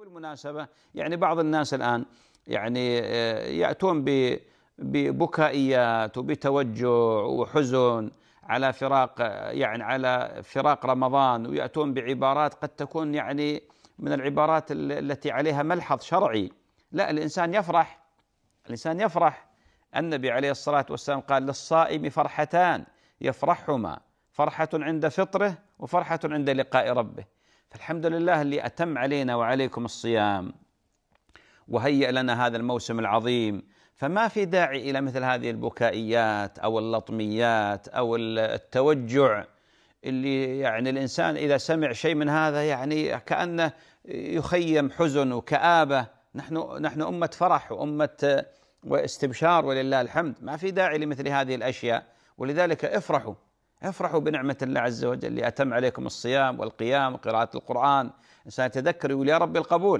بالمناسبة يعني بعض الناس الآن يعني آه، يأتون ببكائيات وبتوجع وحزن على فراق يعني على فراق رمضان ويأتون بعبارات قد تكون يعني من العبارات التي عليها ملحظ شرعي لا الإنسان يفرح الإنسان يفرح النبي عليه الصلاة والسلام قال للصائم فرحتان يفرحهما فرحة عند فطره وفرحة عند لقاء ربه فالحمد لله اللي أتم علينا وعليكم الصيام وهيئ لنا هذا الموسم العظيم فما في داعي إلى مثل هذه البكائيات أو اللطميات أو التوجع اللي يعني الإنسان إذا سمع شيء من هذا يعني كأنه يخيم حزن وكآبة نحن نحن أمة فرح وأمة واستبشار ولله الحمد ما في داعي لمثل هذه الأشياء ولذلك افرحوا افرحوا بنعمة الله عز وجل أتم عليكم الصيام والقيام وقراءة القرآن إنسان يتذكر يقول يا رب القبول